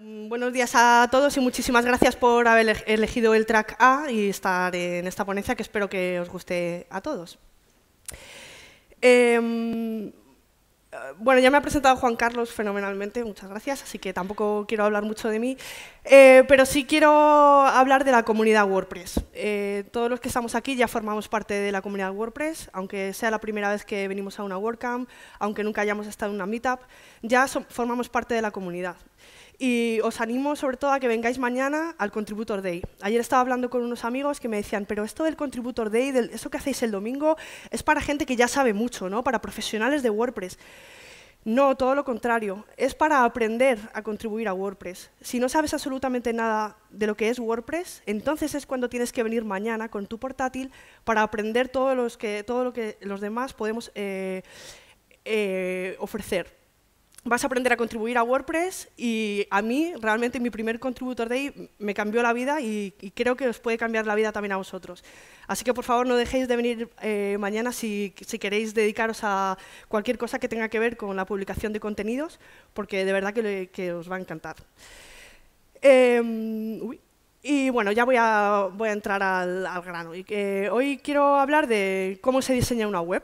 Mm, buenos días a todos y muchísimas gracias por haber elegido el track A y estar en esta ponencia que espero que os guste a todos. Em, eh, bueno, ya me ha presentado Juan Carlos fenomenalmente, muchas gracias, así que tampoco quiero hablar mucho de mí, eh, pero sí quiero hablar de la comunidad WordPress. Eh, todos los que estamos aquí ya formamos parte de la comunidad WordPress, aunque sea la primera vez que venimos a una WordCamp, aunque nunca hayamos estado en una Meetup, ya formamos parte de la comunidad. Y os animo sobre todo a que vengáis mañana al Contributor Day. Ayer estaba hablando con unos amigos que me decían, pero esto del Contributor Day, eso que hacéis el domingo, es para gente que ya sabe mucho, ¿no? Para profesionales de WordPress. No, todo lo contrario. Es para aprender a contribuir a WordPress. Si no sabes absolutamente nada de lo que es WordPress, entonces es cuando tienes que venir mañana con tu portátil para aprender todo, lo que los demás podemos eh, eh, ofrecer vas a aprender a contribuir a WordPress y a mí realmente mi primer Contributor de ahí me cambió la vida y, creo que os puede cambiar la vida también a vosotros. Así que por favor no dejéis de venir eh, mañana si, queréis dedicaros a cualquier cosa que tenga que ver con la publicación de contenidos porque de verdad que, os va a encantar. Em, y bueno, ya voy a, voy a entrar al, grano. Y, eh, hoy quiero hablar de cómo se diseña una web,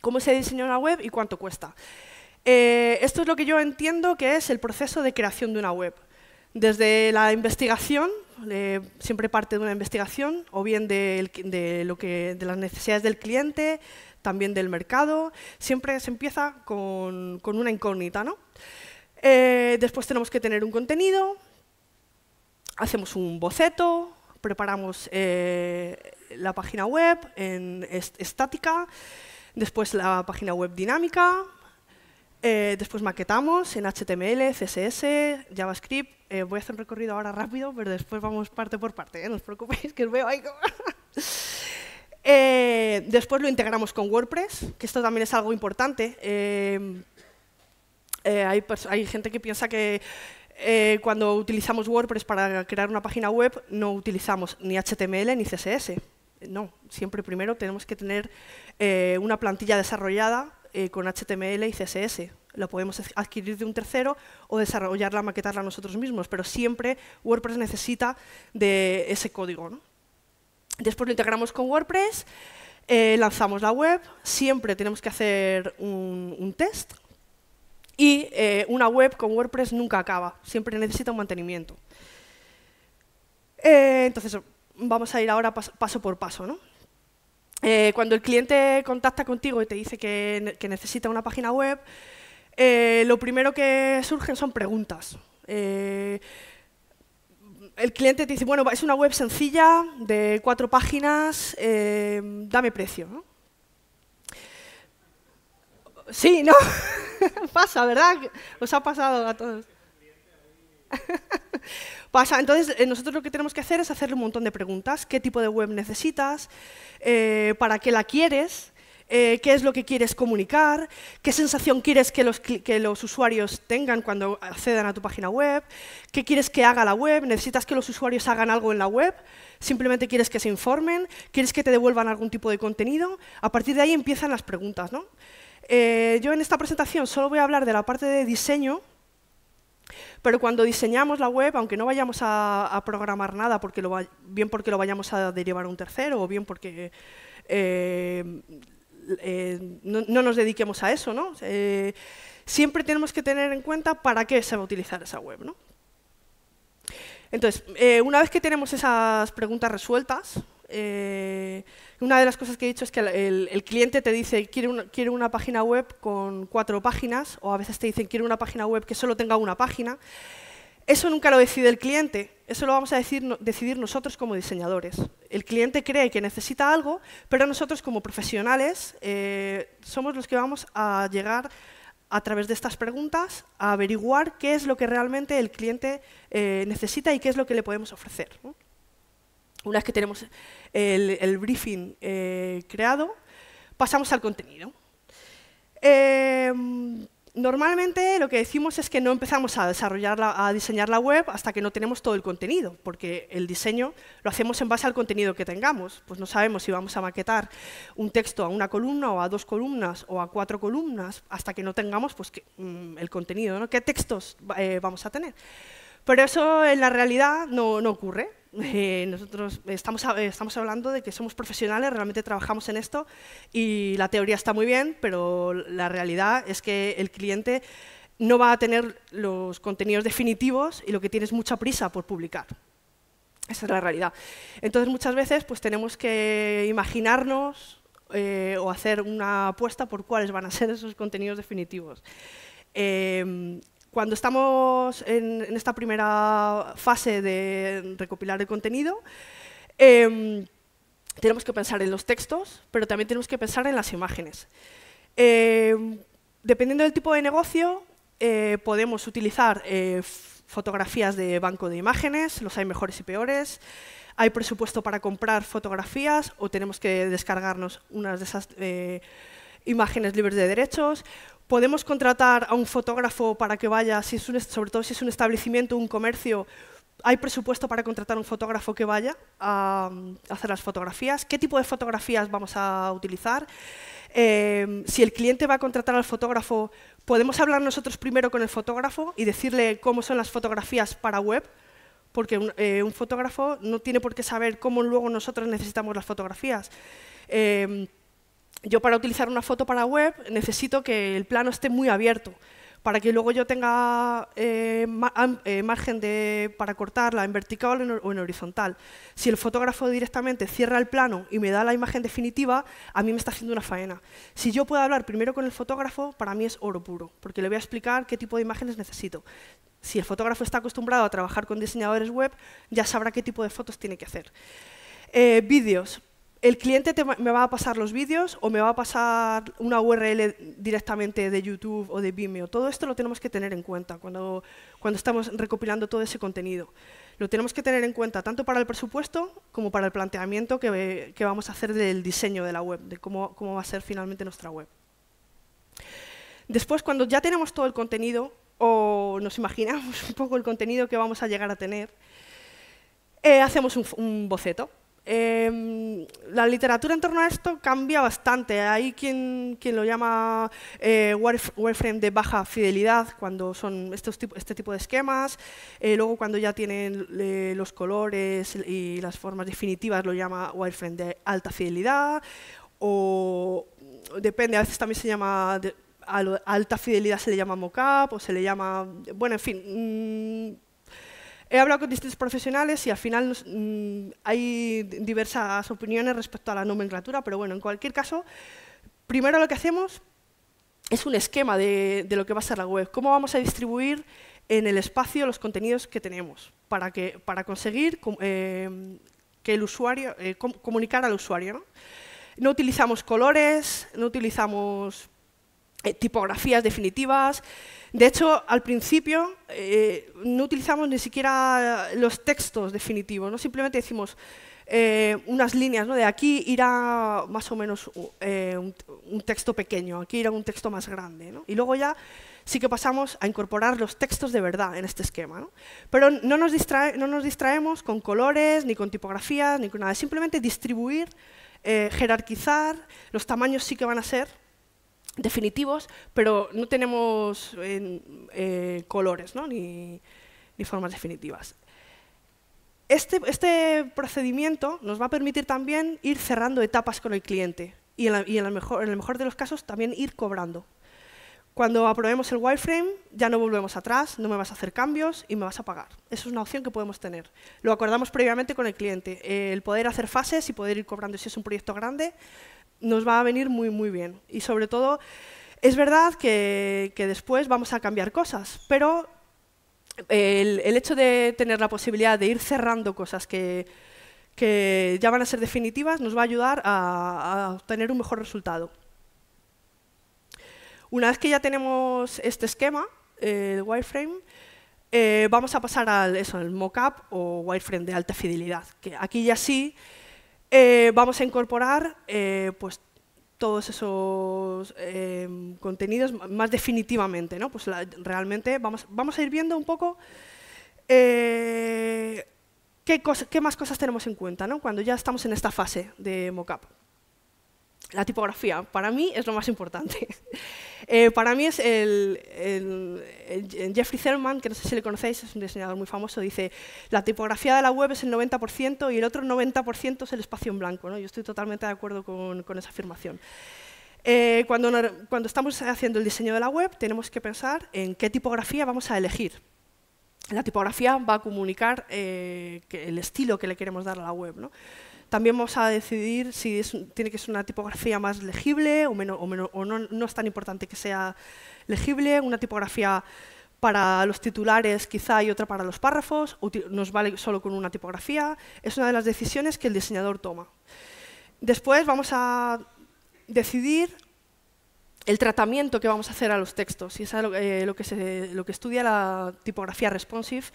cómo se diseña una web y cuánto cuesta. Eh, esto es lo que yo entiendo que es el proceso de creación de una web. Desde la investigación, eh, siempre parte de una investigación, o bien de, lo de las necesidades del cliente, también del mercado, siempre se empieza con, una incógnita. ¿no? Eh, después tenemos que tener un contenido, hacemos un boceto, preparamos la página web en estática, después la página web dinámica, eh, después maquetamos en HTML, CSS, JavaScript. Eh, voy a hacer un recorrido ahora rápido, pero después vamos parte por parte, ¿eh? no os preocupéis, que os veo ahí. Eh, después lo integramos con WordPress, que esto también es algo importante. hay, gente que piensa que cuando utilizamos WordPress para crear una página web no utilizamos ni HTML ni CSS. No, siempre primero tenemos que tener una plantilla desarrollada eh, con HTML y CSS. lo podemos adquirir de un tercero o desarrollarla, maquetarla nosotros mismos, pero siempre WordPress necesita de ese código. Después lo integramos con WordPress, eh, lanzamos la web, siempre tenemos que hacer un, test y eh, una web con WordPress nunca acaba, siempre necesita un mantenimiento. entonces, vamos a ir ahora paso por paso. ¿no? Eh, cuando el cliente contacta contigo y te dice que, necesita una página web, eh, lo primero que surgen son preguntas. Eh, el cliente te dice, bueno, es una web sencilla, de cuatro páginas, dame precio. ¿no? Sí, ¿no? Pasa, ¿verdad? Os ha pasado a todos. Entonces, eh, nosotros lo que tenemos que hacer es hacerle un montón de preguntas. ¿Qué tipo de web necesitas? Eh, ¿Para qué la quieres? Eh, qué es lo que quieres comunicar, qué sensación quieres que los, usuarios tengan cuando accedan a tu página web, qué quieres que haga la web, necesitas que los usuarios hagan algo en la web, simplemente quieres que se informen, quieres que te devuelvan algún tipo de contenido. A partir de ahí empiezan las preguntas. yo en esta presentación solo voy a hablar de la parte de diseño, pero cuando diseñamos la web, aunque no vayamos a, programar nada, bien porque lo vayamos a derivar a un tercero o bien porque eh, eh, no, nos dediquemos a eso, eh, siempre tenemos que tener en cuenta para qué se va a utilizar esa web. Entonces, una vez que tenemos esas preguntas resueltas, eh, una de las cosas que he dicho es que el, cliente te dice quiere una, quiere una página web con cuatro páginas o a veces te dicen quiere una página web que solo tenga una página. Eso nunca lo decide el cliente, eso lo vamos a decidir nosotros como diseñadores. El cliente cree que necesita algo, pero nosotros como profesionales eh, somos los que vamos a llegar a través de estas preguntas a averiguar qué es lo que realmente el cliente eh, necesita y qué es lo que le podemos ofrecer. Una vez que tenemos el, briefing eh, creado, pasamos al contenido. Em, normalmente lo que decimos es que no empezamos a desarrollar, a diseñar la web hasta que no tenemos todo el contenido, porque el diseño lo hacemos en base al contenido que tengamos. Pues no sabemos si vamos a maquetar un texto a una columna o a dos columnas o a cuatro columnas hasta que no tengamos pues, mm, el contenido, ¿Qué textos eh, vamos a tener? Pero eso en la realidad no ocurre. Eh, nosotros estamos, estamos hablando de que somos profesionales, realmente trabajamos en esto y la teoría está muy bien, pero la realidad es que el cliente no va a tener los contenidos definitivos y lo que tiene es mucha prisa por publicar. Esa es la realidad. Entonces muchas veces pues, tenemos que imaginarnos eh, o hacer una apuesta por cuáles van a ser esos contenidos definitivos. Em, cuando estamos en, esta primera fase de recopilar el contenido, em, tenemos que pensar en los textos, pero también tenemos que pensar en las imágenes. Em, dependiendo del tipo de negocio, eh, podemos utilizar eh, fotografías de banco de imágenes, los hay mejores y peores, hay presupuesto para comprar fotografías o tenemos que descargarnos unas de esas eh, imágenes libres de derechos, podemos contratar a un fotógrafo para que vaya, si es un, sobre todo si es un establecimiento, un comercio, ¿hay presupuesto para contratar a un fotógrafo que vaya a, hacer las fotografías? ¿Qué tipo de fotografías vamos a utilizar? Eh, si el cliente va a contratar al fotógrafo, ¿podemos hablar nosotros primero con el fotógrafo y decirle cómo son las fotografías para web? Porque un, eh, fotógrafo no tiene por qué saber cómo luego nosotros necesitamos las fotografías. Eh, yo para utilizar una foto para web necesito que el plano esté muy abierto para que luego yo tenga eh, eh, margen de, para cortarla en vertical o en, horizontal. Si el fotógrafo directamente cierra el plano y me da la imagen definitiva, a mí me está haciendo una faena. Si yo puedo hablar primero con el fotógrafo, para mí es oro puro, porque le voy a explicar qué tipo de imágenes necesito. Si el fotógrafo está acostumbrado a trabajar con diseñadores web, ya sabrá qué tipo de fotos tiene que hacer. Eh, vídeos el cliente me va a pasar los vídeos o me va a pasar una URL directamente de YouTube o de Vimeo. Todo esto lo tenemos que tener en cuenta cuando, estamos recopilando todo ese contenido. Lo tenemos que tener en cuenta tanto para el presupuesto como para el planteamiento que, vamos a hacer del diseño de la web, de cómo, va a ser finalmente nuestra web. Después, cuando ya tenemos todo el contenido o nos imaginamos un poco el contenido que vamos a llegar a tener, eh, hacemos un boceto Em, la literatura en torno a esto cambia bastante. Hay quien, quien lo llama eh, wireframe de baja fidelidad, cuando son estos este tipo de esquemas. Eh, luego, cuando ya tienen eh, los colores y las formas definitivas, lo llama wireframe de alta fidelidad. O depende, a veces también se llama a alta fidelidad se le llama mockup o se le llama, bueno, en fin, mm, He hablado con distintos profesionales y al final mm, hay diversas opiniones respecto a la nomenclatura, pero bueno, en cualquier caso, primero lo que hacemos es un esquema de, lo que va a ser la web, cómo vamos a distribuir en el espacio los contenidos que tenemos para, que, para conseguir eh, que el usuario, eh, comunicar al usuario. ¿no? utilizamos colores, no utilizamos eh, tipografías definitivas, de hecho, al principio eh, no utilizamos ni siquiera los textos definitivos, ¿no? simplemente decimos eh, unas líneas, ¿no? de aquí irá más o menos eh, un, texto pequeño, aquí irá un texto más grande. Y luego ya sí que pasamos a incorporar los textos de verdad en este esquema. Pero no nos, distrae, no nos distraemos con colores, ni con tipografías, ni con nada, simplemente distribuir, jerarquizar, los tamaños sí que van a ser definitivos, pero no tenemos eh, colores ni, formas definitivas. Este, este, procedimiento nos va a permitir también ir cerrando etapas con el cliente y, en, el mejor, de los casos también ir cobrando. Cuando aprobemos el wireframe, ya no volvemos atrás, no me vas a hacer cambios y me vas a pagar. Esa es una opción que podemos tener. Lo acordamos previamente con el cliente. el poder hacer fases y poder ir cobrando si es un proyecto grande, nos va a venir muy, muy bien. Y sobre todo, es verdad que, después vamos a cambiar cosas, pero el, hecho de tener la posibilidad de ir cerrando cosas que, ya van a ser definitivas nos va a ayudar a, obtener un mejor resultado. Una vez que ya tenemos este esquema, el eh, wireframe, eh, vamos a pasar al eso, el mockup o wireframe de alta fidelidad, que aquí ya sí eh, vamos a incorporar eh, pues, todos esos eh, contenidos más definitivamente. Pues realmente vamos, vamos a ir viendo un poco qué, más cosas tenemos en cuenta cuando ya estamos en esta fase de mockup. La tipografía, para mí, es lo más importante. Eh, para mí es el, Jeffrey Zerman, que no sé si le conocéis, es un diseñador muy famoso, dice, la tipografía de la web es el 90% y el otro 90% es el espacio en blanco. Yo estoy totalmente de acuerdo con, esa afirmación. Eh, cuando, estamos haciendo el diseño de la web, tenemos que pensar en qué tipografía vamos a elegir. La tipografía va a comunicar eh, el estilo que le queremos dar a la web. ¿no? También vamos a decidir si tiene que ser una tipografía más legible o, menos, o, no, es tan importante que sea legible, una tipografía para los titulares quizá y otra para los párrafos, nos vale solo con una tipografía. Es una de las decisiones que el diseñador toma. Después vamos a decidir el tratamiento que vamos a hacer a los textos, y es eh, lo que estudia la tipografía responsive,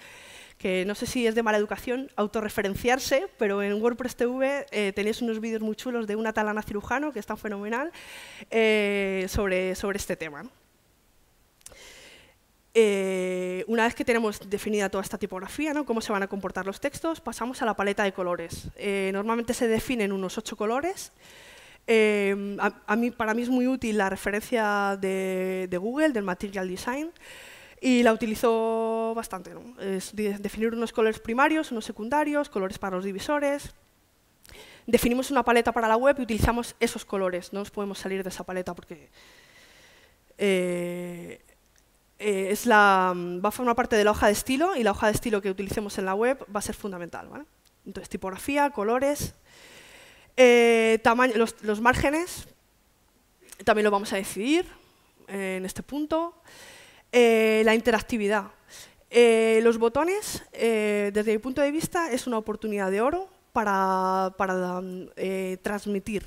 que no sé si es de mala educación autorreferenciarse, pero en WordPress TV eh, tenéis unos vídeos muy chulos de una talana cirujano, que es tan fenomenal, eh, sobre, este tema. Eh, una vez que tenemos definida toda esta tipografía, ¿no? cómo se van a comportar los textos, pasamos a la paleta de colores. normalmente se definen unos ocho colores, mí, para mí es muy útil la referencia de, Google, del Material Design, y la utilizo bastante. Es definir unos colores primarios, unos secundarios, colores para los divisores. Definimos una paleta para la web y utilizamos esos colores. No nos podemos salir de esa paleta porque eh, eh, es la, va a formar parte de la hoja de estilo y la hoja de estilo que utilicemos en la web va a ser fundamental. Entonces, tipografía, colores, eh, tamaño, los márgenes, también lo vamos a decidir en este punto. Eh, la interactividad. Eh, los botones, eh, desde mi punto de vista, es una oportunidad de oro para, transmitir.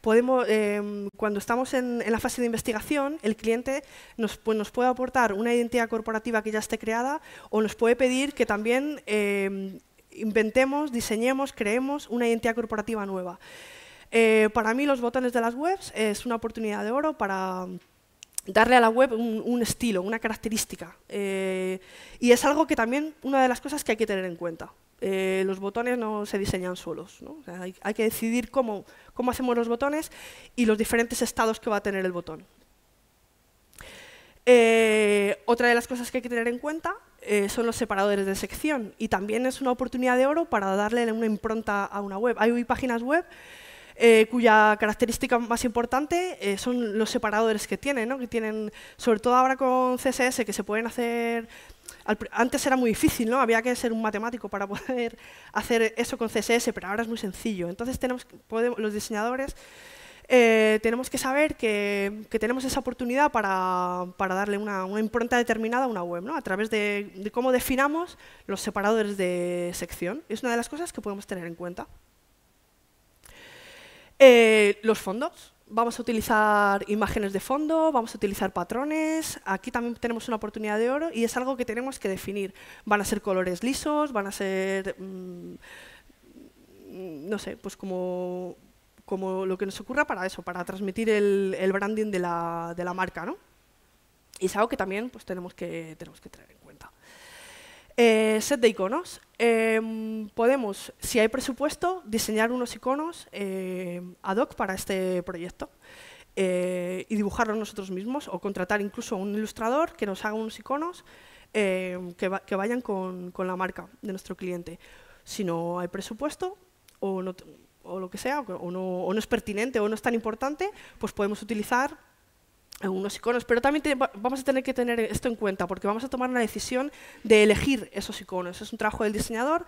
podemos, em, cuando estamos en, la fase de investigación, el cliente nos, pues, nos, puede aportar una identidad corporativa que ya esté creada o nos puede pedir que también em, inventemos, diseñemos, creemos una identidad corporativa nueva. para mí los botones de las webs es una oportunidad de oro para darle a la web un, estilo, una característica. Eh, y es algo que también, una de las cosas que hay que tener en cuenta. Eh, los botones no se diseñan solos. hay, que decidir cómo, hacemos los botones y los diferentes estados que va a tener el botón. Eh, otra de las cosas que hay que tener en cuenta son los separadores de sección y también es una oportunidad de oro para darle una impronta a una web. Hay páginas web eh, cuya característica más importante eh, son los separadores que tienen, que tienen, sobre todo ahora con CSS, que se pueden hacer... antes era muy difícil, ¿no? había que ser un matemático para poder hacer eso con CSS, pero ahora es muy sencillo. Entonces, los diseñadores eh, tenemos que saber que, tenemos esa oportunidad para, darle una, impronta determinada a una web, ¿no? a través de, de cómo definamos los separadores de sección. Es una de las cosas que podemos tener en cuenta. Eh, los fondos. Vamos a utilizar imágenes de fondo, vamos a utilizar patrones. Aquí también tenemos una oportunidad de oro y es algo que tenemos que definir. Van a ser colores lisos, van a ser, mm, no sé, pues como, como lo que nos ocurra para eso, para transmitir el, branding de la, marca. ¿no? Y es algo que también pues, tenemos, que, tenemos que traer eh, set de iconos. Em, podemos, si hay presupuesto, diseñar unos iconos eh, ad hoc para este proyecto eh, y dibujarlos nosotros mismos o contratar incluso a un ilustrador que nos haga unos iconos em, que, vayan con, la marca de nuestro cliente. Si no hay presupuesto o, o lo que sea, o no es pertinente o no es tan importante, pues podemos utilizar unos iconos, pero también vamos a tener que tener esto en cuenta porque vamos a tomar una decisión de elegir esos iconos. Es un trabajo del diseñador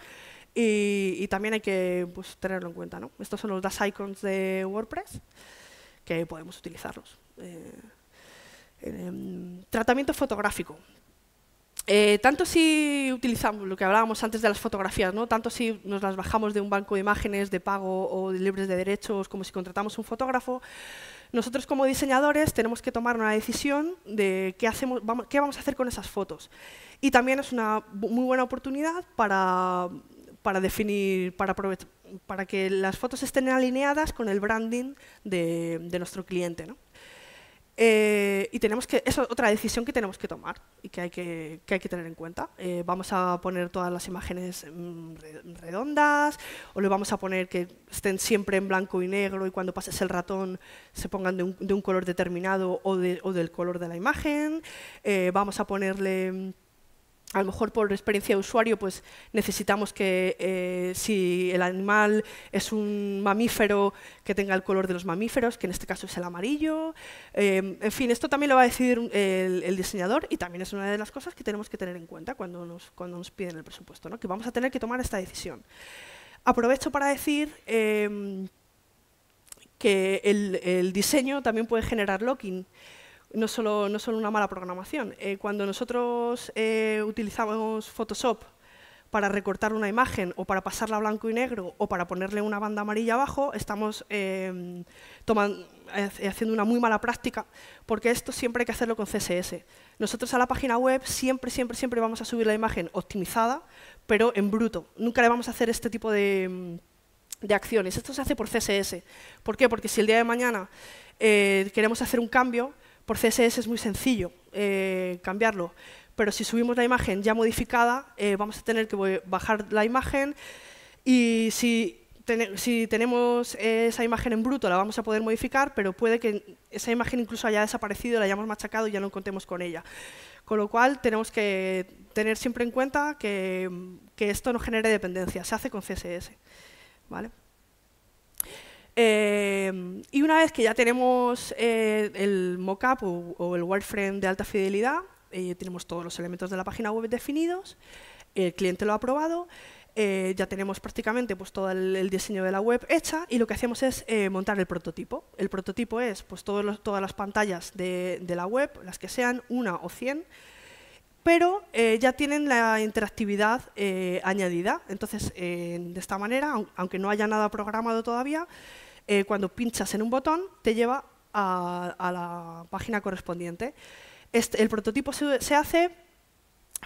y, también hay que pues, tenerlo en cuenta. ¿no? Estos son los das icons de WordPress que podemos utilizarlos. Eh, tratamiento fotográfico. Eh, tanto si utilizamos lo que hablábamos antes de las fotografías, ¿no? tanto si nos las bajamos de un banco de imágenes de pago o libres de derechos, como si contratamos un fotógrafo, nosotros como diseñadores tenemos que tomar una decisión de qué, hacemos, vamos, qué vamos a hacer con esas fotos. Y también es una muy buena oportunidad para, definir, para, que las fotos estén alineadas con el branding de, de nuestro cliente. ¿no? Eh, y tenemos que, es otra decisión que tenemos que tomar y que hay que, hay que tener en cuenta. Eh, vamos a poner todas las imágenes mm, redondas o le vamos a poner que estén siempre en blanco y negro y cuando pases el ratón se pongan de un, color determinado o, del color de la imagen. Eh, vamos a ponerle mm, a lo mejor por experiencia de usuario, pues necesitamos que eh, si el animal es un mamífero, que tenga el color de los mamíferos, que en este caso es el amarillo. Em, en fin, esto también lo va a decidir el, diseñador y también es una de las cosas que tenemos que tener en cuenta cuando nos, cuando nos piden el presupuesto, ¿no? que vamos a tener que tomar esta decisión. Aprovecho para decir em, que el, el diseño también puede generar locking no solo, no solo una mala programación. Eh, cuando nosotros eh, utilizamos Photoshop para recortar una imagen o para pasarla a blanco y negro o para ponerle una banda amarilla abajo, estamos eh, haciendo una muy mala práctica porque esto siempre hay que hacerlo con CSS. Nosotros a la página web siempre, siempre, siempre vamos a subir la imagen optimizada, pero en bruto. Nunca le vamos a hacer este tipo de, mm, de acciones. Esto se hace por CSS. ¿Por qué? Porque si el día de mañana queremos hacer un cambio, por CSS es muy sencillo eh, cambiarlo, pero si subimos la imagen ya modificada, eh, vamos a tener que bajar la imagen y si, tenemos esa imagen en bruto la vamos a poder modificar, pero puede que esa imagen incluso haya desaparecido, la hayamos machacado y ya no contemos con ella. Con lo cual tenemos que tener siempre en cuenta que, esto no genere dependencia, se hace con CSS. ¿vale? Eh, Em, y una vez que ya tenemos eh, el mockup o, el wireframe de alta fidelidad, eh, tenemos todos los elementos de la página web definidos, el cliente lo ha aprobado, eh, ya tenemos prácticamente pues, todo el, diseño de la web hecha y lo que hacemos es montar el prototipo. El prototipo es pues, todas las pantallas de, la web, las que sean una o cien, pero ya tienen la interactividad añadida. Entonces, de esta manera, aunque no haya nada programado todavía, eh, cuando pinchas en un botón, te lleva a, la página correspondiente. Este, el prototipo se hace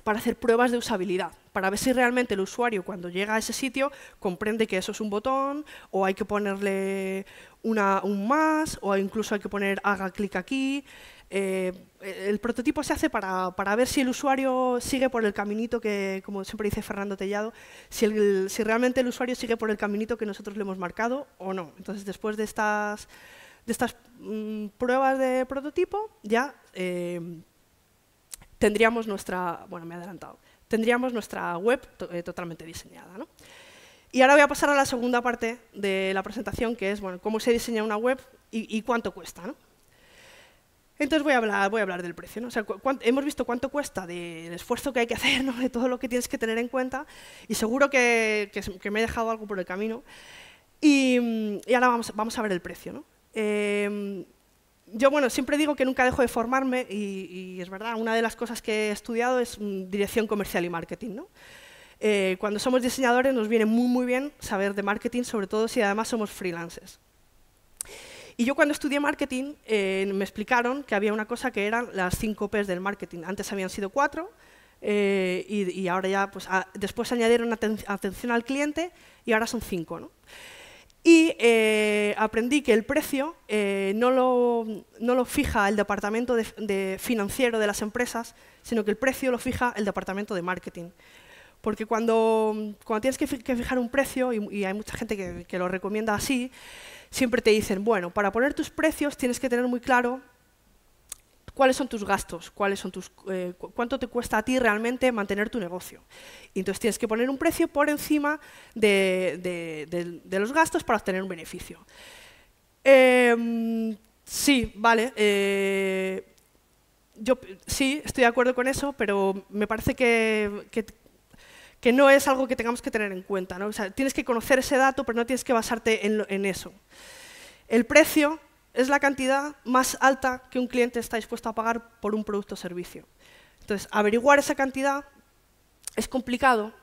para hacer pruebas de usabilidad, para ver si realmente el usuario cuando llega a ese sitio comprende que eso es un botón o hay que ponerle un más o incluso hay que poner haga clic aquí. Eh, el prototipo se hace para, ver si el usuario sigue por el caminito que, como siempre dice Fernando Tellado, si, realmente el usuario sigue por el caminito que nosotros le hemos marcado o no. Entonces, después de estas, de estas mm, pruebas de prototipo, ya... Eh, tendríamos nuestra, bueno, me adelantado, tendríamos nuestra web eh, totalmente diseñada. ¿no? Y ahora voy a pasar a la segunda parte de la presentación, que es bueno, cómo se diseña una web y, cuánto cuesta. ¿no? Entonces voy a hablar, voy a hablar del precio. ¿no? hemos visto cuánto cuesta del esfuerzo que hay que hacer, ¿no? de todo lo que tienes que tener en cuenta, y seguro que, que, me he dejado algo por el camino. Y, y ahora vamos, vamos, a ver el precio. ¿no? Eh, yo, bueno, siempre digo que nunca dejo de formarme y, es verdad, una de las cosas que he estudiado es mm, dirección comercial y marketing, ¿no? Eh, cuando somos diseñadores nos viene muy, muy bien saber de marketing, sobre todo si además somos freelancers. Y yo cuando estudié marketing eh, me explicaron que había una cosa que eran las cinco P's del marketing. Antes habían sido cuatro eh, y, ahora ya, pues después añadieron atención al cliente y ahora son cinco. ¿no? Y eh, aprendí que el precio eh, no, lo, no, lo, fija el departamento de, financiero de las empresas, sino que el precio lo fija el departamento de marketing. Porque cuando, cuando, tienes que, fijar un precio, y, hay mucha gente que, que, lo recomienda así, siempre te dicen, bueno, para poner tus precios tienes que tener muy claro cuáles son tus gastos, cuáles son tus, eh, cuánto te cuesta a ti realmente mantener tu negocio. Y entonces tienes que poner un precio por encima de, los gastos para obtener un beneficio. Em, sí, vale. Eh, yo sí, estoy de acuerdo con eso, pero me parece que, no es algo que tengamos que tener en cuenta. ¿no? tienes que conocer ese dato, pero no tienes que basarte en, en eso. El precio es la cantidad más alta que un cliente está dispuesto a pagar por un producto o servicio. Entonces, averiguar esa cantidad es complicado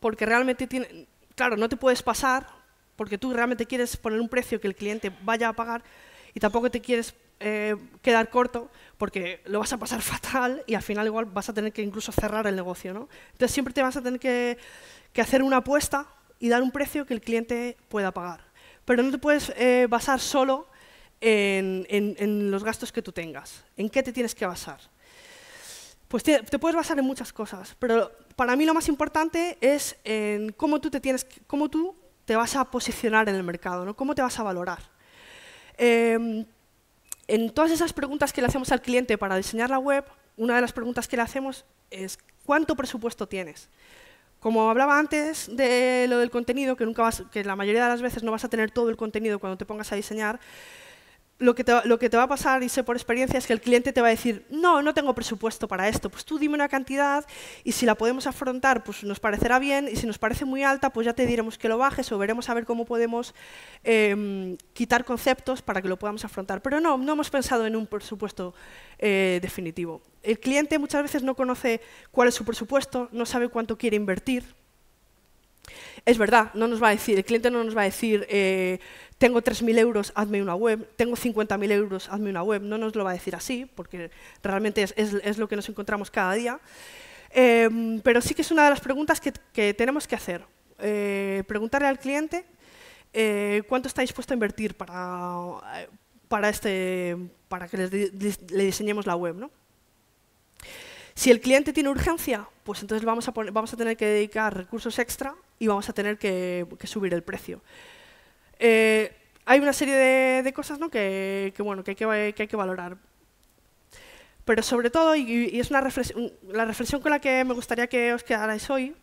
porque realmente tiene, claro, no te puedes pasar porque tú realmente quieres poner un precio que el cliente vaya a pagar y tampoco te quieres eh, quedar corto porque lo vas a pasar fatal y al final igual vas a tener que incluso cerrar el negocio. ¿no? Entonces siempre te vas a tener que, hacer una apuesta y dar un precio que el cliente pueda pagar. Pero no te puedes eh, basar solo en, los gastos que tú tengas. ¿En qué te tienes que basar? Pues te, puedes basar en muchas cosas, pero para mí lo más importante es en cómo tú te, tienes, cómo tú te vas a posicionar en el mercado, ¿no? cómo te vas a valorar. Em, en todas esas preguntas que le hacemos al cliente para diseñar la web, una de las preguntas que le hacemos es ¿cuánto presupuesto tienes? Como hablaba antes de lo del contenido, que, nunca que la mayoría de las veces no vas a tener todo el contenido cuando te pongas a diseñar, lo que, te, va a pasar, y sé por experiencia, es que el cliente te va a decir, no, no tengo presupuesto para esto, pues tú dime una cantidad y si la podemos afrontar, pues nos parecerá bien, y si nos parece muy alta, pues ya te diremos que lo bajes o veremos a ver cómo podemos em, quitar conceptos para que lo podamos afrontar. Pero no, no hemos pensado en un presupuesto eh, definitivo. El cliente muchas veces no conoce cuál es su presupuesto, no sabe cuánto quiere invertir, es verdad, no nos va a decir, el cliente no nos va a decir, eh, tengo 3.000 euros, hazme una web, tengo 50.000 euros, hazme una web. No nos lo va a decir así, porque realmente es, lo que nos encontramos cada día. Em, pero sí que es una de las preguntas que, tenemos que hacer. Eh, preguntarle al cliente eh, cuánto está dispuesto a invertir para, para, este, para que le, diseñemos la web. Si el cliente tiene urgencia, pues entonces vamos a, vamos a tener que dedicar recursos extra y vamos a tener que, subir el precio. Eh, hay una serie de, cosas que, bueno, que, hay que, valorar. Pero sobre todo, y, es una la reflexión con la que me gustaría que os quedarais hoy,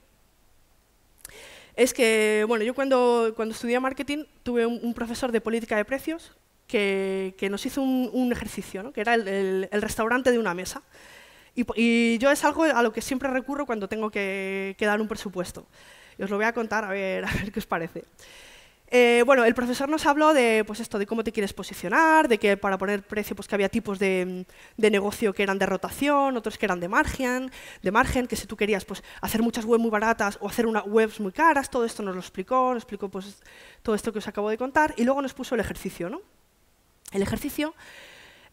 es que bueno, yo cuando, cuando estudié marketing tuve un, profesor de política de precios que, que nos hizo un, ejercicio, que era el, restaurante de una mesa. Y, yo es algo a lo que siempre recurro cuando tengo que, que dar un presupuesto os lo voy a contar a ver, a ver qué os parece. Eh, bueno, el profesor nos habló de, pues, esto, de cómo te quieres posicionar, de que para poner precio pues que había tipos de, negocio que eran de rotación, otros que eran de margen, de margen, que si tú querías pues, hacer muchas webs muy baratas o hacer unas webs muy caras, todo esto nos lo explicó, nos explicó pues, todo esto que os acabo de contar y luego nos puso el ejercicio. ¿no? El ejercicio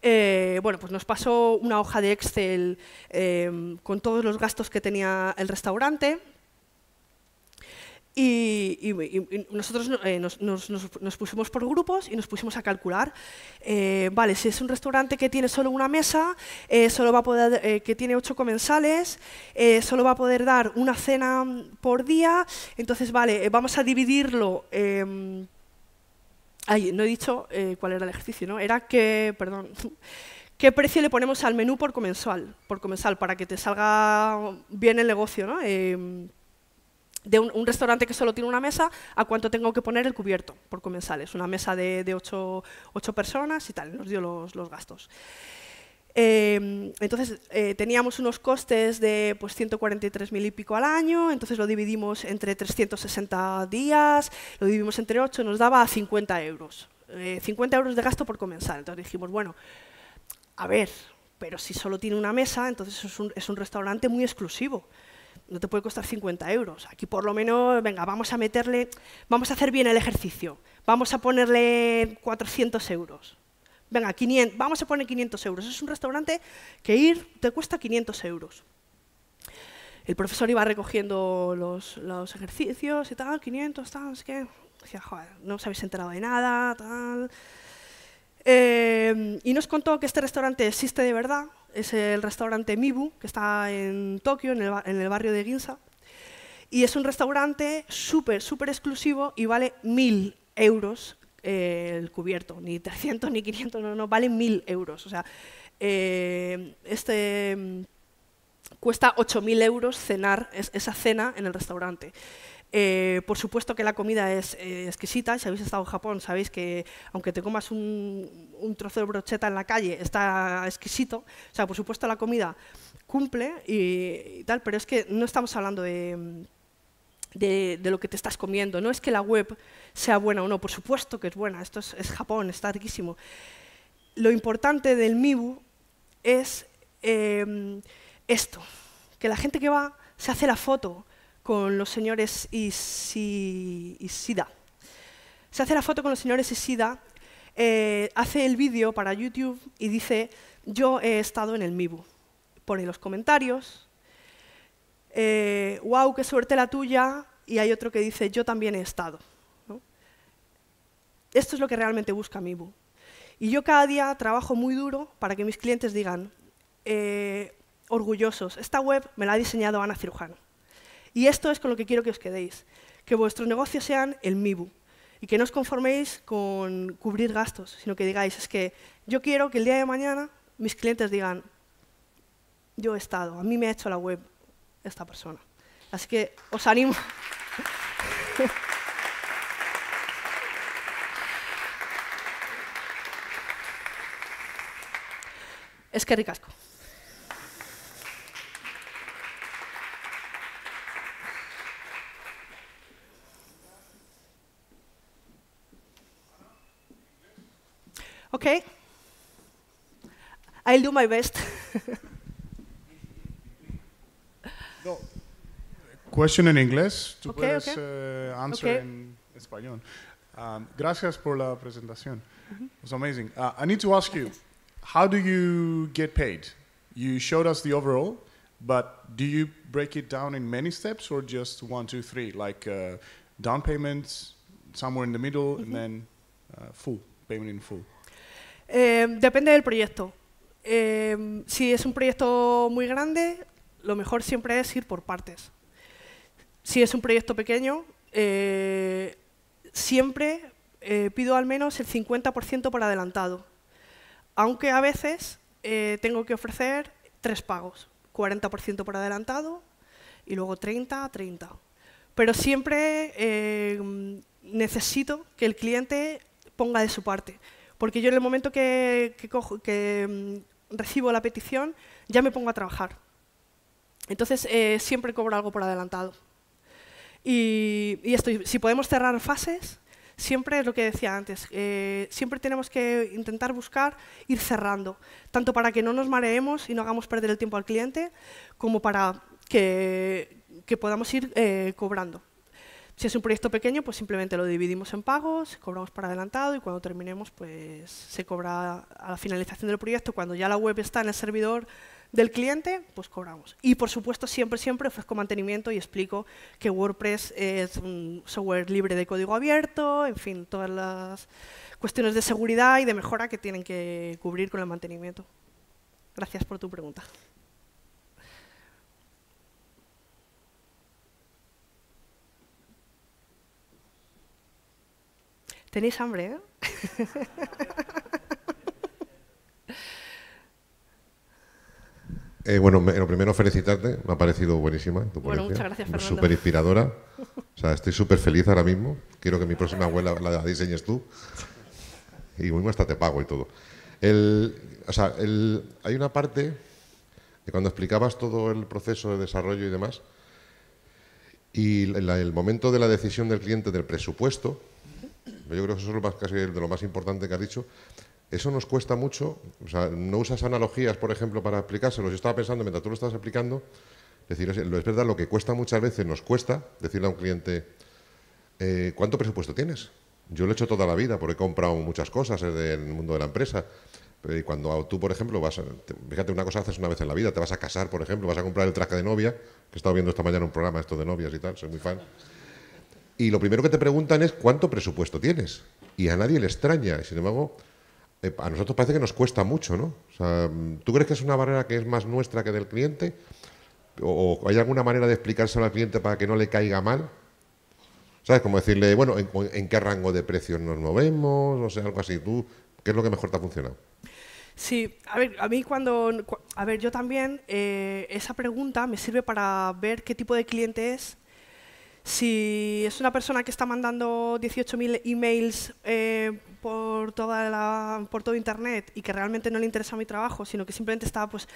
eh, bueno, pues nos pasó una hoja de Excel eh, con todos los gastos que tenía el restaurante, y, nosotros eh, nos, pusimos por grupos y nos pusimos a calcular, eh, vale, si es un restaurante que tiene solo una mesa, eh, solo va a poder, que tiene ocho comensales, solo va a poder dar una cena por día, entonces, vale, vamos a dividirlo. Em, ay, no he dicho cuál era el ejercicio, ¿no? Era que, perdón, qué precio le ponemos al menú por comensal, por comensal para que te salga bien el negocio, ¿no? Em, de un, restaurante que solo tiene una mesa a cuánto tengo que poner el cubierto por comensales. Una mesa de, ocho, personas y tal, nos dio los, gastos. Em, entonces, eh, teníamos unos costes de pues, 143.000 y pico al año, entonces lo dividimos entre 360 días, lo dividimos entre 8, nos daba 50 euros. 50 eh, euros de gasto por comensal. Entonces dijimos, bueno, a ver, pero si solo tiene una mesa, entonces un, es un restaurante muy exclusivo no te puede costar 50 euros. Aquí por lo menos, venga, vamos a meterle, vamos a hacer bien el ejercicio, vamos a ponerle 400 euros. Venga, vamos a poner 500 euros. Es un restaurante que ir te cuesta 500 euros. El profesor iba recogiendo los, ejercicios y tal, 500, tal, que... Decía, joder, no os habéis enterado de nada, tal... Eh, y nos contó que este restaurante existe de verdad, es el restaurante Mibu, que está en Tokio, en el, barrio de Ginza. Y es un restaurante súper, súper exclusivo y vale 1.000 euros eh, el cubierto. Ni 300 ni 500, no, no, vale 1.000 euros. O sea, eh, este mm, cuesta 8.000 euros cenar esa cena en el restaurante. Eh, por supuesto que la comida es eh, exquisita. Si habéis estado en Japón, sabéis que aunque te comas un, trozo de brocheta en la calle, está exquisito. O sea, por supuesto la comida cumple y, tal, pero es que no estamos hablando de, lo que te estás comiendo. No es que la web sea buena o no, por supuesto que es buena. Esto es, Japón, está riquísimo. Lo importante del Mibu es em, esto, que la gente que va se hace la foto con los señores Isida. Se hace la foto con los señores Isida, eh, hace el vídeo para YouTube y dice, yo he estado en el MIBU. Pone los comentarios, wow, eh, qué suerte la tuya, y hay otro que dice, yo también he estado. Esto es lo que realmente busca MIBU. Y yo cada día trabajo muy duro para que mis clientes digan, eh, orgullosos, esta web me la ha diseñado Ana Cirujano. Y esto es con lo que quiero que os quedéis, que vuestros negocios sean el MIBU y que no os conforméis con cubrir gastos, sino que digáis, es que yo quiero que el día de mañana mis clientes digan, yo he estado, a mí me ha hecho la web esta persona. Así que os animo. es que ricasco. I'll do my best. no. Question in English. okay, okay. Uh, answer okay. Spanish. español. Um, gracias por la presentación. Mm -hmm. It was amazing. Uh, I need to ask you, how do you get paid? You showed us the overall, but do you break it down in many steps or just one, two, three, like uh, down payments, somewhere in the middle, mm -hmm. and then uh, full payment in full? Um, depende del proyecto. Em, si es un proyecto muy grande, lo mejor siempre es ir por partes. Si es un proyecto pequeño, eh, siempre eh, pido al menos el 50% por adelantado, aunque a veces eh, tengo que ofrecer tres pagos, 40% por adelantado y luego 30 30. Pero siempre em, necesito que el cliente ponga de su parte. Porque yo en el momento que, que, cojo, que, em, recibo la petición, ya me pongo a trabajar. Entonces, eh, siempre cobro algo por adelantado. Y, si podemos cerrar fases, siempre es lo que decía antes, eh, siempre tenemos que intentar buscar ir cerrando, tanto para que no nos mareemos y no hagamos perder el tiempo al cliente, como para que, podamos ir eh, cobrando. Si es un proyecto pequeño, pues simplemente lo dividimos en pagos, cobramos para adelantado y cuando terminemos, pues se cobra a la finalización del proyecto. Cuando ya la web está en el servidor del cliente, pues cobramos. Y por supuesto, siempre, siempre ofrezco mantenimiento y explico que WordPress es un software libre de código abierto, en fin, todas las cuestiones de seguridad y de mejora que tienen que cubrir con el mantenimiento. Gracias por tu pregunta. ¿Tenéis hambre? Eh? eh bueno, lo primero felicitarte, me ha parecido buenísima tu bueno, muchas gracias, Súper inspiradora. O sea, estoy súper feliz ahora mismo. Quiero que mi próxima abuela la diseñes tú. Y muy hasta te pago y todo. El, o sea, el, hay una parte que cuando explicabas todo el proceso de desarrollo y demás, y el momento de la decisión del cliente del presupuesto, yo creo que eso es lo más, casi de lo más importante que has dicho. Eso nos cuesta mucho. O sea, no usas analogías, por ejemplo, para explicárselos, Yo estaba pensando, mientras tú lo estabas explicando, decir, es verdad, lo que cuesta muchas veces, nos cuesta decirle a un cliente, eh, ¿cuánto presupuesto tienes? Yo lo he hecho toda la vida porque he comprado muchas cosas en el mundo de la empresa. Y cuando tú, por ejemplo, vas, fíjate, una cosa haces una vez en la vida, te vas a casar, por ejemplo, vas a comprar el traje de novia, que he estado viendo esta mañana un programa esto de novias y tal, soy muy fan y lo primero que te preguntan es cuánto presupuesto tienes. Y a nadie le extraña. Y sin embargo, eh, a nosotros parece que nos cuesta mucho, ¿no? O sea, mm, ¿tú crees que es una barrera que es más nuestra que del cliente? ¿O, hay alguna manera de explicárselo al cliente para que no le caiga mal? ¿Sabes? Como decirle, bueno, ¿en, qué rango de precios nos movemos? O sea, algo así. ¿Tú qué es lo que mejor te ha funcionado? Sí, a ver, a mí cuando... A ver, yo también, eh, esa pregunta me sirve para ver qué tipo de cliente es si es una persona que está mandando 18.000 emails eh, por, por todo Internet y que realmente no le interesa mi trabajo, sino que simplemente está, pues,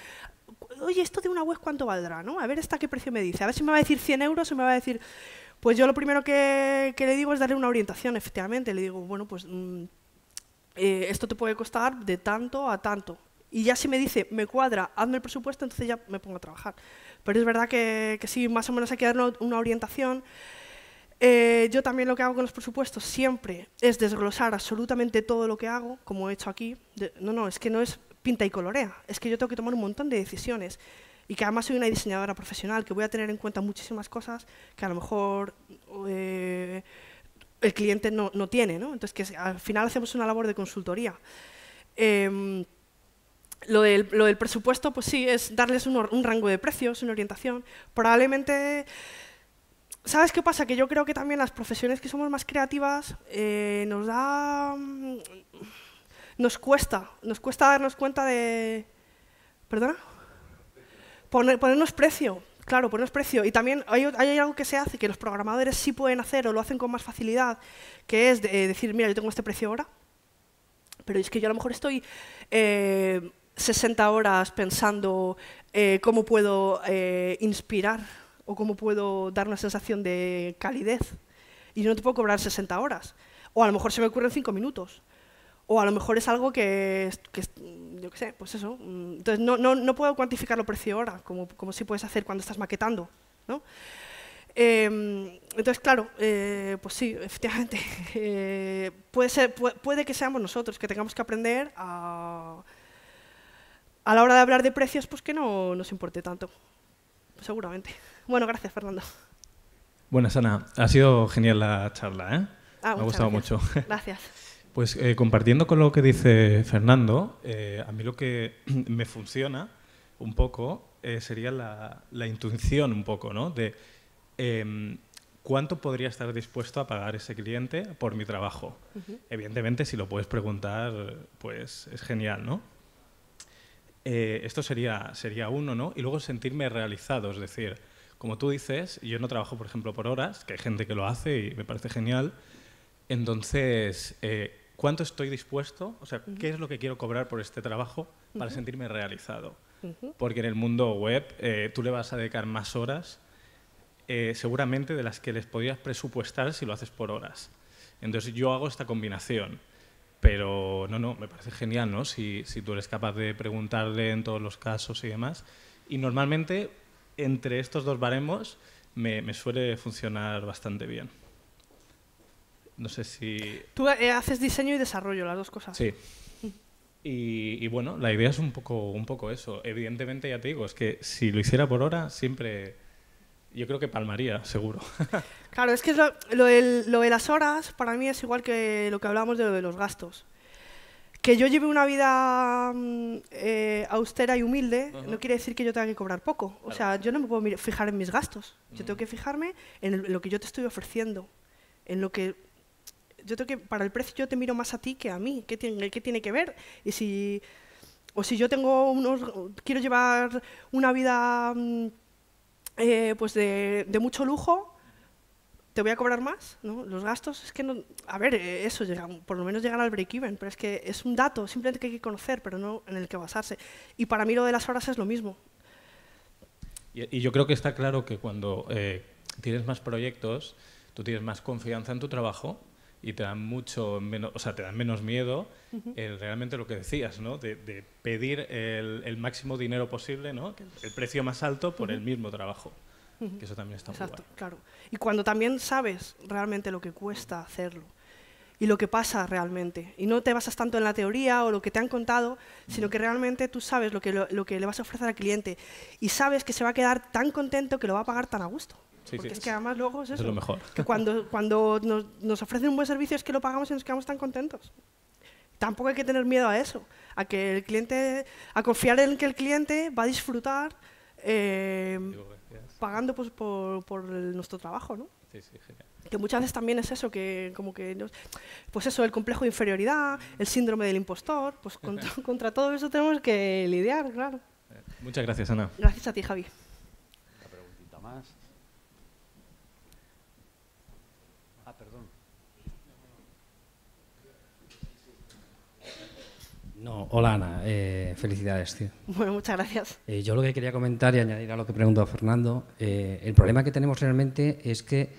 oye, esto de una web, ¿cuánto valdrá? ¿no? A ver hasta qué precio me dice. A ver si me va a decir 100 euros o me va a decir... Pues yo lo primero que, le digo es darle una orientación, efectivamente. Le digo, bueno, pues... Mm, eh, esto te puede costar de tanto a tanto. Y ya si me dice, me cuadra, hazme el presupuesto, entonces ya me pongo a trabajar. Pero es verdad que, que sí, más o menos hay que dar una orientación. Eh, yo también lo que hago con los presupuestos siempre es desglosar absolutamente todo lo que hago, como he hecho aquí. no, no, es que no es pinta y colorea, es que yo tengo que tomar un montón de decisiones y que además soy una diseñadora profesional, que voy a tener en cuenta muchísimas cosas que a lo mejor eh, el cliente no, tiene. ¿no? Entonces, que al final hacemos una labor de consultoría. Em, lo del, presupuesto, pues sí, es darles un, rango de precios, una orientación. Probablemente... ¿Sabes qué pasa? Que yo creo que también las profesiones que somos más creativas eh, nos da... Mm, nos cuesta, nos cuesta darnos cuenta de... ¿Perdona? Poner, ponernos precio, claro, ponernos precio. Y también hay, algo que se hace que los programadores sí pueden hacer o lo hacen con más facilidad, que es eh, decir, mira, yo tengo este precio ahora, pero es que yo a lo mejor estoy... Eh, 60 horas pensando eh, cómo puedo eh, inspirar o cómo puedo dar una sensación de calidez. Y no te puedo cobrar 60 horas. O a lo mejor se me ocurren 5 minutos. O a lo mejor es algo que, yo qué sé, pues eso. Mm, entonces no, no, no puedo cuantificarlo precio-hora, como, como si puedes hacer cuando estás maquetando. ¿no? Em, entonces, claro, eh, pues sí, efectivamente, puede, ser, puede, que seamos nosotros que tengamos que aprender a, a la hora de hablar de precios, pues que no nos importe tanto, seguramente. Bueno, gracias, Fernando. Buenas, Ana. Ha sido genial la charla, ¿eh? Ah, me ha gustado mucho. Gracias. Pues eh, compartiendo con lo que dice Fernando, eh, a mí lo que me funciona un poco eh, sería la, intuición un poco, ¿no? De em, cuánto podría estar dispuesto a pagar ese cliente por mi trabajo. Evidentemente, si lo puedes preguntar, pues es genial, ¿no? Eh, esto sería, uno, ¿no? Y luego sentirme realizado, es decir, como tú dices, yo no trabajo, por ejemplo, por horas, que hay gente que lo hace y me parece genial. Entonces, eh, ¿cuánto estoy dispuesto? O sea, ¿qué es lo que quiero cobrar por este trabajo para sentirme realizado? Porque en el mundo web eh, tú le vas a dedicar más horas, seguramente de las que les podrías presupuestar si lo haces por horas. Entonces, yo hago esta combinación. Pero no, no, me parece genial, ¿no? Si, si tú eres capaz de preguntarle en todos los casos y demás. Y normalmente entre estos dos baremos me, suele funcionar bastante bien. No sé si... Tú eh, haces diseño y desarrollo, las dos cosas. Sí. Y, bueno, la idea es un poco, un poco eso. Evidentemente, ya te digo, es que si lo hiciera por hora, siempre yo creo que palmaría, seguro. claro, es que lo, de las horas para mí es igual que lo que hablábamos de, los gastos. Que yo lleve una vida mm, eh, austera y humilde no quiere decir que yo tenga que cobrar poco. O sea, yo no me puedo fijar en mis gastos. Yo tengo que fijarme en, lo que yo te estoy ofreciendo, en lo que yo tengo que, para el precio yo te miro más a ti que a mí, ¿qué tiene, qué tiene que ver? Y si, o si yo tengo unos, quiero llevar una vida mm, eh, pues de, mucho lujo, te voy a cobrar más, ¿no? Los gastos es que no... A ver, eh, eso, llegan, por lo menos llegan al break-even, pero es que es un dato simplemente que hay que conocer, pero no en el que basarse. Y para mí lo de las horas es lo mismo. Y, yo creo que está claro que cuando eh, tienes más proyectos, tú tienes más confianza en tu trabajo y te dan mucho menos, o sea, te dan menos miedo el realmente lo que decías, ¿no? De, pedir el, máximo dinero posible, ¿no? El precio más alto por el mismo trabajo. eso también está claro. Y cuando también sabes realmente lo que cuesta hacerlo, y lo que pasa realmente. Y no te basas tanto en la teoría o lo que te han contado, sino que realmente tú sabes lo que, lo, que le vas a ofrecer al cliente y sabes que se va a quedar tan contento que lo va a pagar tan a gusto. porque es que además luego es eso. Es lo mejor. Que cuando, cuando nos, nos, ofrecen un buen servicio es que lo pagamos y nos quedamos tan contentos. Tampoco hay que tener miedo a eso, a que el cliente, a confiar en que el cliente va a disfrutar eh, pagando pues, por, nuestro trabajo, ¿no? Sí, sí, genial que muchas veces también es eso, que como que, pues eso, el complejo de inferioridad, el síndrome del impostor, pues contra, todo eso tenemos que lidiar, claro. Muchas gracias, Ana. Gracias a ti, Javi. Una preguntita más. Ah, perdón. No, hola Ana, eh, felicidades, tío. Bueno, muchas gracias. Eh, yo lo que quería comentar y añadir a lo que preguntó Fernando, eh, el problema que tenemos realmente es que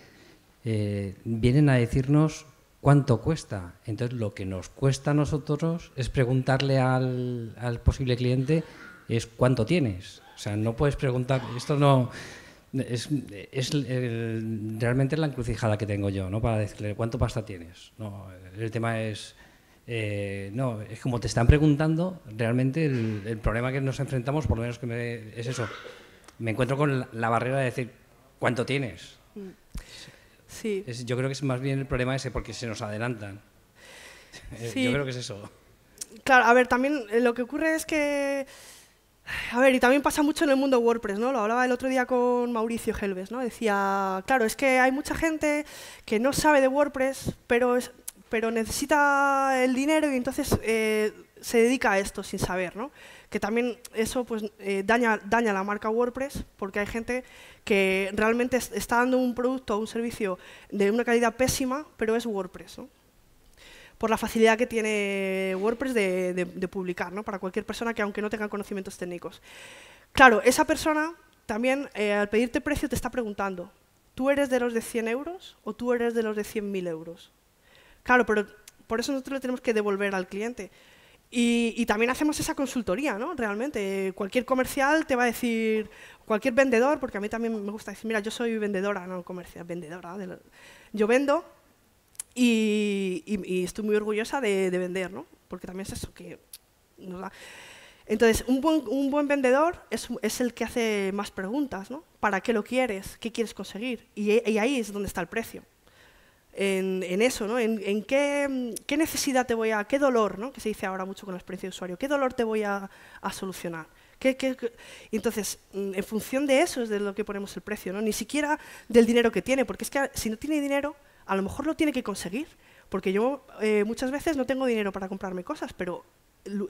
eh, vienen a decirnos cuánto cuesta. Entonces, lo que nos cuesta a nosotros es preguntarle al, posible cliente es cuánto tienes. O sea, no puedes preguntar, esto no... Es, es realmente la encrucijada que tengo yo, ¿no? Para decirle cuánto pasta tienes. el tema es... Eh, no, es como te están preguntando, realmente el, problema que nos enfrentamos, por lo menos que me, es eso. Me encuentro con la, barrera de decir, ¿cuánto tienes? Mm. Sí. yo creo que es más bien el problema ese, porque se nos adelantan. Eh, yo creo que es eso. Claro, a ver, también eh, lo que ocurre es que... A ver, y también pasa mucho en el mundo WordPress, ¿no? Lo hablaba el otro día con Mauricio Helves, ¿no? Decía, claro, es que hay mucha gente que no sabe de WordPress, pero, es, pero necesita el dinero y entonces eh, se dedica a esto sin saber, ¿no? que también eso pues, eh, daña, daña la marca WordPress porque hay gente que realmente está dando un producto o un servicio de una calidad pésima, pero es WordPress. Por la facilidad que tiene WordPress de, publicar, para cualquier persona que aunque no tenga conocimientos técnicos. Claro, esa persona también eh, al pedirte precio te está preguntando, ¿tú eres de los de 100 euros o tú eres de los de 100.000 euros? Claro, pero por eso nosotros le tenemos que devolver al cliente. Y, también hacemos esa consultoría, ¿no? Realmente, cualquier comercial te va a decir, cualquier vendedor, porque a mí también me gusta decir, mira, yo soy vendedora, no comercial, vendedora. yo vendo y, estoy muy orgullosa de, vender, ¿no? Porque también es eso que nos da. Entonces, un buen, vendedor es, el que hace más preguntas, ¿no? ¿Para qué lo quieres? ¿Qué quieres conseguir? y ahí es donde está el precio en, eso, ¿no? En, qué, necesidad te voy a, qué dolor, ¿no? Que se dice ahora mucho con la experiencia de usuario, qué dolor te voy a, solucionar. ¿Qué, qué, Entonces, mm, en función de eso es de lo que ponemos el precio, ¿no? Ni siquiera del dinero que tiene, porque es que si no tiene dinero, a lo mejor lo tiene que conseguir, porque yo eh, muchas veces no tengo dinero para comprarme cosas, pero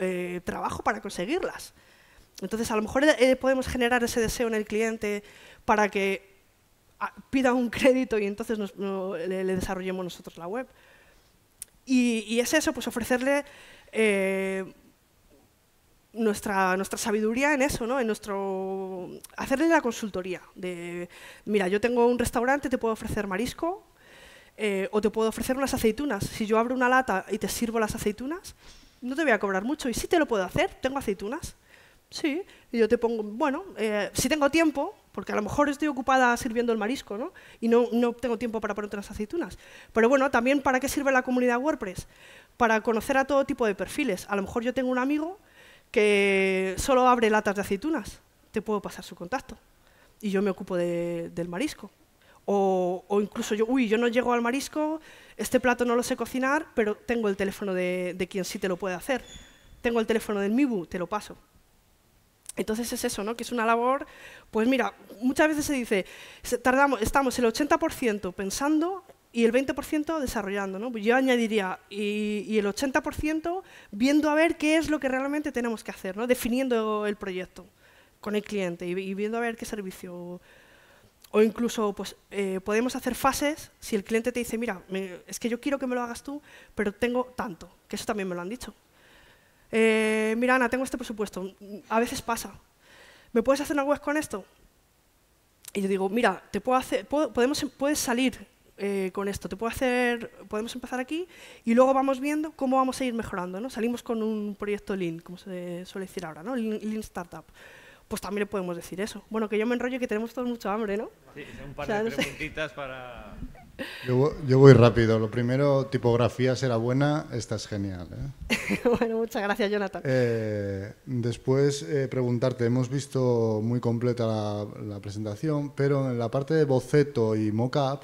eh, trabajo para conseguirlas. Entonces, a lo mejor eh, podemos generar ese deseo en el cliente para que pida un crédito y entonces le, desarrollemos nosotros la web. Y, es eso, pues ofrecerle eh, nuestra, nuestra sabiduría en eso, ¿no? En nuestro, hacerle la consultoría de, mira, yo tengo un restaurante, te puedo ofrecer marisco eh, o te puedo ofrecer unas aceitunas. Si yo abro una lata y te sirvo las aceitunas, no te voy a cobrar mucho. Y si te lo puedo hacer, tengo aceitunas. Sí, y yo te pongo, bueno, eh, si tengo tiempo, porque a lo mejor estoy ocupada sirviendo el marisco ¿no? y no, tengo tiempo para poner otras aceitunas. Pero bueno, también para qué sirve la comunidad WordPress? Para conocer a todo tipo de perfiles. A lo mejor yo tengo un amigo que solo abre latas de aceitunas, te puedo pasar su contacto y yo me ocupo del marisco. O, incluso yo, uy, yo no llego al marisco, este plato no lo sé cocinar, pero tengo el teléfono de quien sí te lo puede hacer. Tengo el teléfono del Mibu, te lo paso. Entonces es eso, ¿no? que es una labor, pues mira, muchas veces se dice, tardamos, estamos el 80% pensando y el 20% desarrollando. ¿no? yo añadiría, y, el 80% viendo a ver qué es lo que realmente tenemos que hacer, ¿no? definiendo el proyecto con el cliente y, viendo a ver qué servicio o incluso pues, eh, podemos hacer fases si el cliente te dice, mira, es que yo quiero que me lo hagas tú, pero tengo tanto, que eso también me lo han dicho eh, mira Ana, tengo este presupuesto, a veces pasa, ¿me puedes hacer una web con esto? Y yo digo, mira, te puedo hacer, podemos, puedes salir eh, con esto, te puedo hacer, podemos empezar aquí y luego vamos viendo cómo vamos a ir mejorando. ¿no? Salimos con un proyecto Lean, como se suele decir ahora, ¿no? Lean, Startup pues también le podemos decir eso. Bueno, que yo me enrollo que tenemos todos mucho hambre, ¿no? Sí, un par de preguntitas para... Yo, voy rápido. Lo primero, tipografía será buena, esta es genial. ¿eh? bueno, muchas gracias, Jonathan. Eh, después, eh, preguntarte, hemos visto muy completa la, presentación, pero en la parte de boceto y mockup,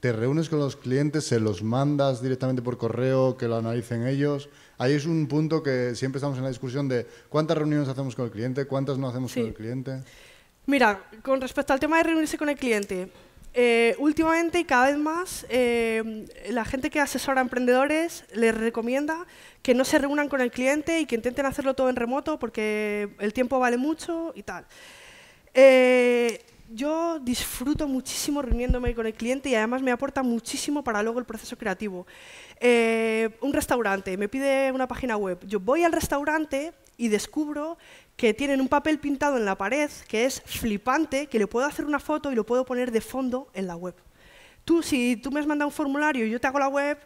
¿te reúnes con los clientes, se los mandas directamente por correo, que lo analicen ellos? Ahí es un punto que siempre estamos en la discusión de cuántas reuniones hacemos con el cliente, cuántas no hacemos con el cliente. Mira, con respecto al tema de reunirse con el cliente, eh, últimamente y cada vez más eh, la gente que asesora a emprendedores les recomienda que no se reúnan con el cliente y que intenten hacerlo todo en remoto porque el tiempo vale mucho y tal. Eh, yo disfruto muchísimo reuniéndome con el cliente y además me aporta muchísimo para luego el proceso creativo. un restaurante me pide una página web. Yo voy al restaurante y descubro que tienen un papel pintado en la pared que es flipante, que le puedo hacer una foto y lo puedo poner de fondo en la web. Tú, si tú me has mandado un formulario y yo te hago la web,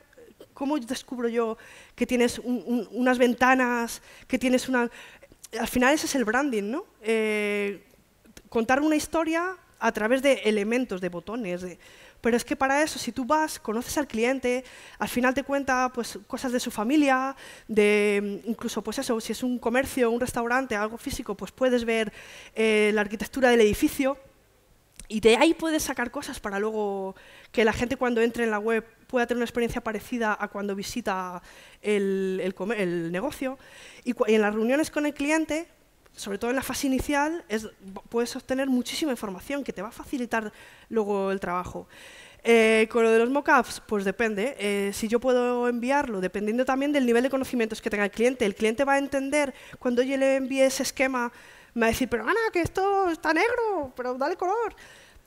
¿cómo descubro yo que tienes unas ventanas, que tienes una... Al final ese es el branding, ¿no? Eh, contar una historia a través de elementos, de botones, de... Pero es que para eso, si tú vas, conoces al cliente, al final te cuenta pues, cosas de su familia, de mm, incluso pues eso, si es un comercio, un restaurante, algo físico, pues puedes ver eh, la arquitectura del edificio. Y de ahí puedes sacar cosas para luego que la gente cuando entre en la web pueda tener una experiencia parecida a cuando visita el, negocio. y, en las reuniones con el cliente, sobre todo en la fase inicial, es, puedes obtener muchísima información que te va a facilitar luego el trabajo. Eh, con lo de los mockups, pues depende. Eh, si yo puedo enviarlo, dependiendo también del nivel de conocimientos que tenga el cliente. El cliente va a entender cuando yo le envíe ese esquema, me va a decir, pero Ana, que esto está negro, pero dale color.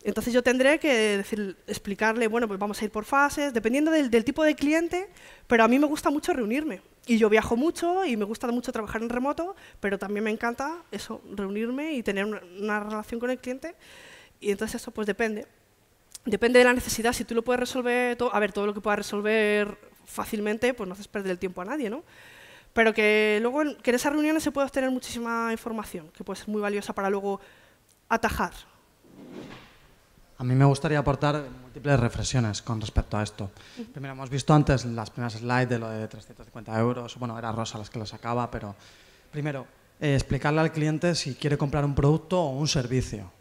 Entonces yo tendré que decir, explicarle, bueno, pues vamos a ir por fases, dependiendo del, tipo de cliente, pero a mí me gusta mucho reunirme. Y yo viajo mucho y me gusta mucho trabajar en remoto, pero también me encanta eso, reunirme y tener una, relación con el cliente. Y entonces eso pues depende. Depende de la necesidad. Si tú lo puedes resolver, todo, a ver, todo lo que puedas resolver fácilmente, pues no haces perder el tiempo a nadie, ¿no? Pero que luego en, que en esas reuniones se puede obtener muchísima información, que puede ser muy valiosa para luego atajar. A mí me gustaría aportar múltiples reflexiones con respecto a esto. Primero, hemos visto antes las primeras slides de lo de 350 euros. Bueno, era Rosa las que lo sacaba, pero primero, eh, explicarle al cliente si quiere comprar un producto o un servicio.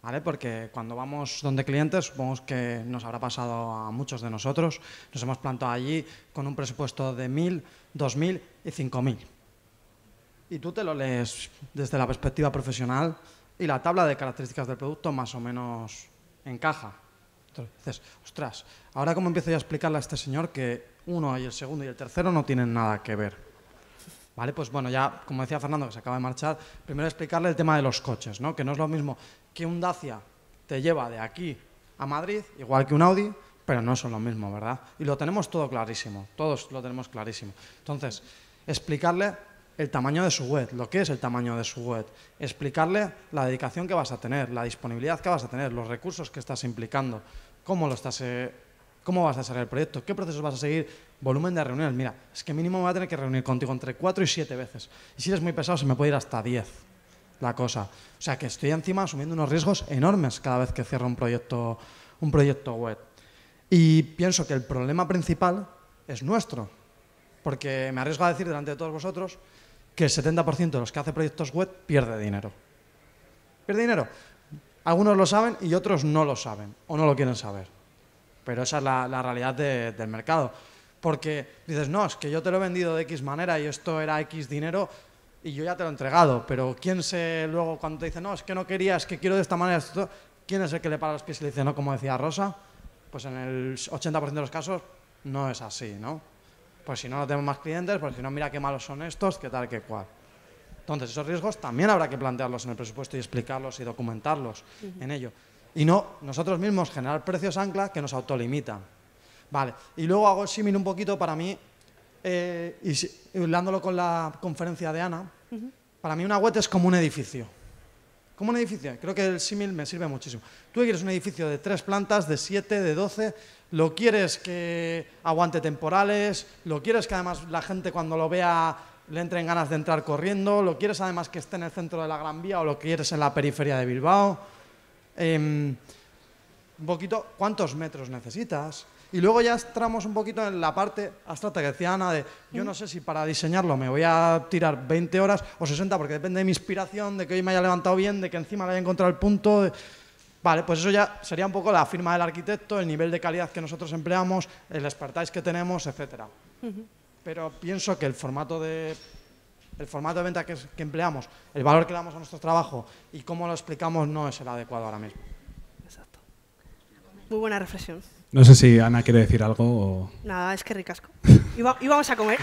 ¿Vale? Porque cuando vamos donde clientes, supongo que nos habrá pasado a muchos de nosotros, nos hemos plantado allí con un presupuesto de 1.000, 2.000 y 5.000. Y tú te lo lees desde la perspectiva profesional y la tabla de características del producto más o menos encaja. Entonces, ostras, ahora cómo empiezo yo a explicarle a este señor que uno y el segundo y el tercero no tienen nada que ver. Vale, pues bueno, ya como decía Fernando, que se acaba de marchar, primero explicarle el tema de los coches, ¿no? Que no es lo mismo que un Dacia te lleva de aquí a Madrid, igual que un Audi, pero no son lo mismo, ¿verdad? Y lo tenemos todo clarísimo, todos lo tenemos clarísimo. Entonces, explicarle el tamaño de su web, lo que es el tamaño de su web, explicarle la dedicación que vas a tener, la disponibilidad que vas a tener, los recursos que estás implicando, cómo, lo estás, eh, cómo vas a hacer el proyecto, qué procesos vas a seguir, volumen de reuniones. Mira, es que mínimo me voy a tener que reunir contigo entre cuatro y siete veces. Y si eres muy pesado, se me puede ir hasta diez la cosa. O sea que estoy encima asumiendo unos riesgos enormes cada vez que cierro un proyecto, un proyecto web. Y pienso que el problema principal es nuestro, porque me arriesgo a decir delante de todos vosotros que el 70% de los que hace proyectos web pierde dinero. Pierde dinero. Algunos lo saben y otros no lo saben o no lo quieren saber. Pero esa es la, realidad del mercado. Porque dices, no, es que yo te lo he vendido de X manera y esto era X dinero y yo ya te lo he entregado. Pero ¿quién se luego cuando te dice, no, es que no quería, es que quiero de esta manera, esto, ¿quién es el que le para los pies y le dice, no, como decía Rosa? Pues en el 80% de los casos no es así, ¿no? pues si no, no tenemos más clientes, porque si no, mira qué malos son estos, qué tal, qué cual. Entonces, esos riesgos también habrá que plantearlos en el presupuesto y explicarlos y documentarlos en ello. Y no nosotros mismos generar precios ancla que nos autolimitan. Vale, y luego hago el símil un poquito para mí, eh, y hablándolo con la conferencia de Ana, para mí una web es como un edificio como un edificio. Creo que el símil me sirve muchísimo. Tú quieres un edificio de tres plantas, de siete, de doce, lo quieres que aguante temporales, lo quieres que además la gente cuando lo vea le en ganas de entrar corriendo, lo quieres además que esté en el centro de la Gran Vía o lo quieres en la periferia de Bilbao. Em, un poquito, ¿cuántos metros necesitas? Y luego ya entramos un poquito en la parte abstracta que decía Ana de yo no sé si para diseñarlo me voy a tirar 20 horas o 60 porque depende de mi inspiración, de que hoy me haya levantado bien, de que encima le haya encontrado el punto. Vale, pues eso ya sería un poco la firma del arquitecto, el nivel de calidad que nosotros empleamos, el expertise que tenemos, etcétera. Pero pienso que el formato de el formato de venta que, que empleamos, el valor que damos a nuestro trabajo y cómo lo explicamos no es el adecuado ahora mismo. Exacto. Muy buena reflexión. No sé si Ana quiere decir algo o... Nada, es que ricasco. Y, vamos a comer.